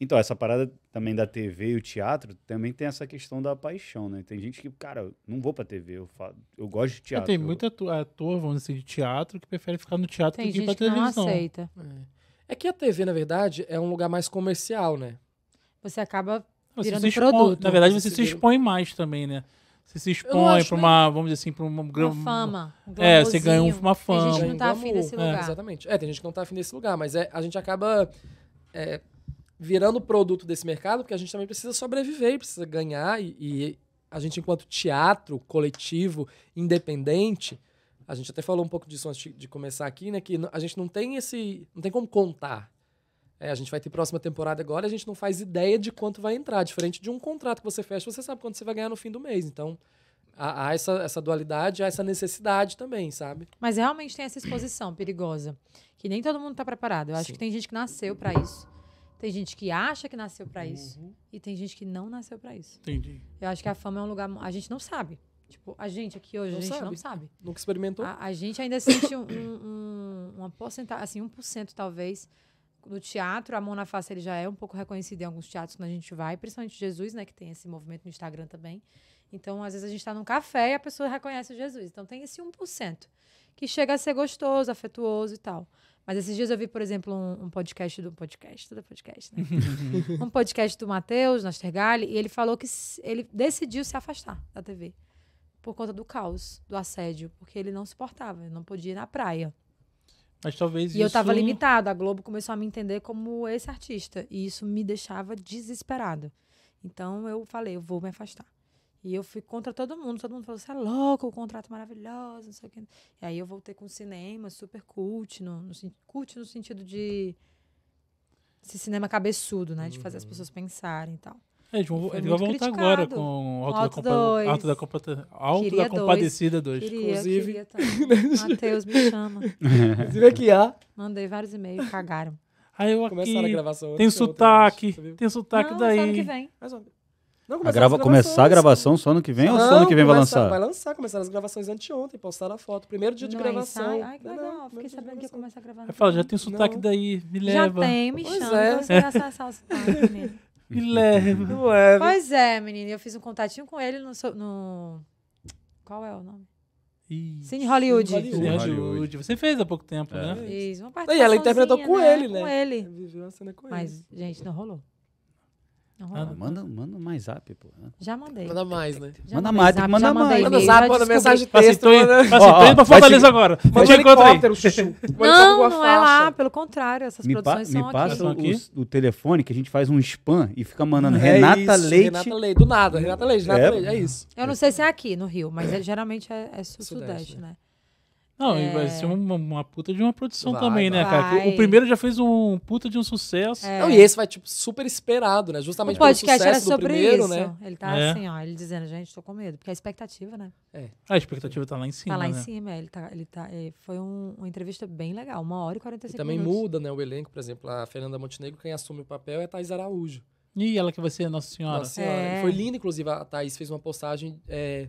Então, essa parada também da TV e o teatro também tem essa questão da paixão, né? Tem gente que, cara, não vou pra TV, eu, falo, eu gosto de teatro. É, tem muito ator, vamos dizer, assim, de teatro que prefere ficar no teatro tem que ir pra televisão. Não aceita. É. é. que a TV, na verdade, é um lugar mais comercial, né? Você acaba você expõe, produto. Na verdade, você, se expõe mais também, né? Você se expõe para uma, vamos dizer assim, para uma, uma fama. Um é, você ganha uma fama. Tem gente que não tá afim desse lugar. É, exatamente. É, tem gente que não tá afim desse lugar, mas é, a gente acaba é, virando produto desse mercado, porque a gente também precisa sobreviver, precisa ganhar. E, e, a gente, enquanto teatro coletivo, independente, a gente até falou um pouco disso antes de começar aqui, né? Que a gente não tem esse. não tem como contar. É, a gente vai ter próxima temporada agora, a gente não faz ideia de quanto vai entrar. Diferente de um contrato que você fecha, você sabe quanto você vai ganhar no fim do mês. Então, há, há essa, essa dualidade, há essa necessidade também, sabe? Mas realmente tem essa exposição perigosa, que nem todo mundo está preparado. Eu acho Sim. que tem gente que nasceu para isso. Tem gente que acha que nasceu para isso uhum. e tem gente que não nasceu para isso. Entendi. Eu acho que a fama é um lugar. A gente não sabe. Tipo, a gente aqui hoje, não a gente sabe. não sabe. Nunca experimentou. A, a gente ainda sente um, um, uma porcentagem, assim, 1% talvez, no teatro. A mão na face ele já é um pouco reconhecido em alguns teatros quando a gente vai, principalmente Jesus, né, que tem esse movimento no Instagram também. Então, às vezes a gente está num café e a pessoa reconhece Jesus. Então, tem esse 1% que chega a ser gostoso, afetuoso e tal. Mas esses dias eu vi, por exemplo, um, um podcast do podcast, tudo é podcast, né? um podcast do Matheus Nastergalli, e ele falou que ele decidiu se afastar da TV por conta do caos, do assédio, porque ele não suportava, ele não podia ir na praia. Mas talvez e isso... eu estava limitada, a Globo começou a me entender como esse artista, e isso me deixava desesperado. Então eu falei, eu vou me afastar. E eu fui contra todo mundo. Todo mundo falou, você é louco, o contrato é maravilhoso, não sei o quê. E aí eu voltei com cinema, super cult, no, no, cult no sentido de esse cinema cabeçudo, né? De fazer as uhum. pessoas pensarem e tal. É, tipo, ele vai voltar criticado. agora com o Alto, Alto da, Compa Alto da Compadecida 2. Inclusive. Matheus, me chama. Inclusive aqui, ó. Mandei vários e-mails, cagaram. Aí eu aqui, Começaram a gravação. Tem sotaque, tem sotaque Não, daí. Ano que vem. Não, a grava, começar a gravação só ano que vem não, ou só ano que vem começa, vai lançar? Vai lançar, começaram as gravações anteontem, postaram a foto. Primeiro dia de não, é gravação. Ensaio? Ai, que legal, não, fiquei sabendo que ia começar a gravar. Eu falo, já tem sotaque daí, me leva. Já tem, me pois chama, é. você vai acessar o sotaque mesmo. Me leva. Me leva. É, né? Pois é, menina, eu fiz um contatinho com ele no... no... Qual é o nome? Cine Hollywood. Hollywood. Cine Hollywood. Você fez há pouco tempo, é. né? Fiz uma participação. E ela interpretou com né? ele, né? Com ele. Ele viveu uma cena com Mas, ele. Mas, gente, não rolou. Ah, manda, manda, manda mais zap, pô. Ah. Já mandei. Manda mais, né? Já manda mais, zap, manda mais. Manda zap, manda mensagem de texto. Né? Passei, manda... pra Fortaleza agora. Manda um helicóptero. Não, não é lá. Pelo contrário, essas me produções não são me passa aqui. o telefone que a gente faz um spam e fica mandando é Renata isso, Leite. Renata Leite, do nada. Renata Leite, Renata é, Leite, é isso. Eu não sei se é aqui no Rio, mas é, geralmente é, é sul-sudeste, né? né? Não, é. vai ser é. uma, uma, puta de uma produção vai, também, né, vai. né, cara? Vai. O primeiro já fez um puta de um sucesso. É. Não, e esse vai, tipo, super esperado, né? Justamente o pelo sucesso era sobre primeiro, isso. né? Ele tá é. assim, ó, ele dizendo, gente, tô com medo. Porque é a expectativa, né? É. A expectativa tá lá em cima, Tá lá em né? cima, é, ele tá... Ele tá foi um, uma entrevista bem legal, uma hora e quarenta e também minutos. também muda, né, o elenco. Por exemplo, a Fernanda Montenegro, quem assume o papel é a Thais Araújo. E ela que vai ser Nossa Senhora. Nossa Senhora. Foi linda, inclusive, a Thaís fez uma postagem... É,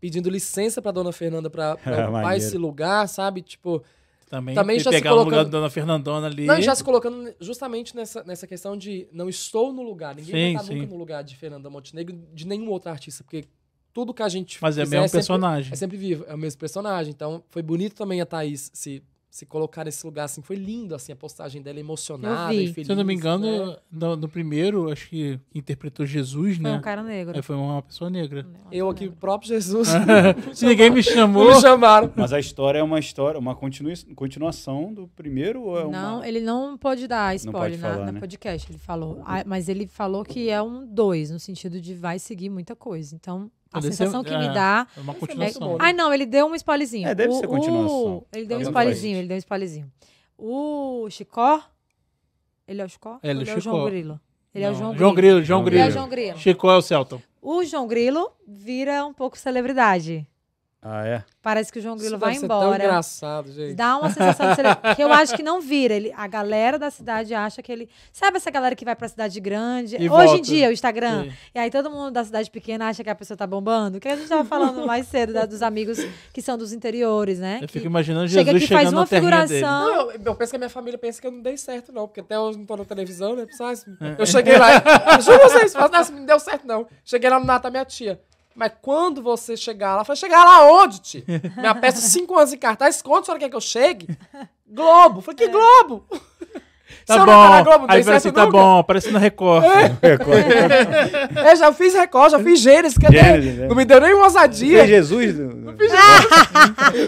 pedindo licença para dona Fernanda para é, ocupar esse lugar, sabe? Tipo, também, também já pegar se colocando, o lugar da dona Fernandona ali. Não, já se colocando justamente nessa, nessa questão de não estou no lugar, ninguém sim, sim. nunca no lugar de Fernanda Montenegro, de nenhum outro artista, porque tudo que a gente Mas é mesmo é personagem. Sempre, é sempre vivo, é o mesmo personagem. Então foi bonito também a Thaís se se colocar nesse lugar, assim. Foi lindo, assim, a postagem dela emocionada e feliz. Se eu não me engano, né? no, no, primeiro, acho que interpretou Jesus, foi né? Foi um cara negro. É, foi uma pessoa negra. eu aqui, o próprio Jesus. Se ninguém me chamou. me chamaram. Mas a história é uma história, uma continu, continuação do primeiro ou é uma... Não, ele não pode dar spoiler pode falar, na, né? na, podcast, ele falou. Ah, mas ele falou que é um dois, no sentido de vai seguir muita coisa. Então, a Pode sensação ser, que é, me dá. É uma é continuação. É, ai, não, ele deu um spoilerzinho. É, deve o, ser continuação. O, ele é deu um spoilerzinho, ele deu um spoilerzinho. O Chicó. Ele é o Chicó? Ele, é ele é o João Grilo. Ele não. é o João Grilo. João Grilo, João Grilo. Ele é o João Grilo. Chicó é o Celton. O João Grilo vira um pouco celebridade. Ah, é? Parece que o João Grilo Isso vai embora. Ser tão engraçado, gente. Dá uma sensação de ser... que eu acho que não vira. Ele, a galera da cidade acha que ele. Sabe essa galera que vai pra cidade grande? E Hoje volta. em dia, o Instagram. Sim. E aí todo mundo da cidade pequena acha que a pessoa tá bombando. Que a gente tava falando mais cedo da, dos amigos que são dos interiores, né? Eu que fico imaginando Jesus chega aqui, chegando faz uma figuração. Não, eu, eu, penso que a minha família pensa que eu não dei certo, não. Porque até hoje não tô na televisão, né? É. Eu cheguei lá. juro vocês, não, assim, não deu certo, não. Cheguei lá no Natal, minha tia. Mas quando você chegar lá, fala, chegar lá onde, tia? Minha peça cinco anos em cartaz, quando a senhora quer que eu chegue? Globo. Falei, que é. Globo? Tá bom. Tá Globo, aí parece que assim, tá nunca. bom, parecendo Record. É. Record. É. é, já fiz Record, já fiz Gênesis, cadê? Gênesis, é. Não me deu nem uma ousadia. fiz Jesus? Não, fiz Jesus.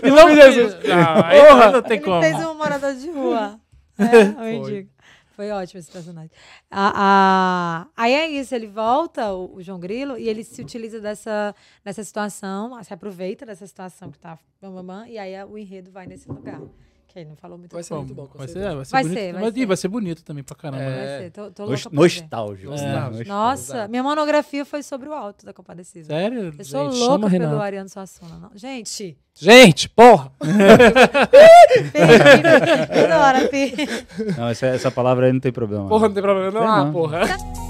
não, não fiz Jesus. Não, não tem Ele como. fez uma morador de rua. É, eu indico foi ótimo esse personagem. A, a... Aí é isso, ele volta, o, o, João Grilo, e ele se utiliza dessa, dessa situação, se aproveita dessa situação que tá. Bam, bam, bam, e aí o enredo vai nesse lugar. Que não falou muito Vai ser bom. muito bom, vai ser, vai ser, vai bonito, ser, vai ser. vai ser bonito também pra caramba. É. Né? Vai ser, tô, tô Nos, nostálgico. É. Né? Nossa, minha monografia foi sobre o alto da Compadecida. Sério? Eu sou gente, louca pelo Ariano Suassuna. Não. Gente! Gente, porra! Ignora, Pi. Não, essa, essa palavra aí não tem problema. Porra, não tem problema não? ah, não. porra.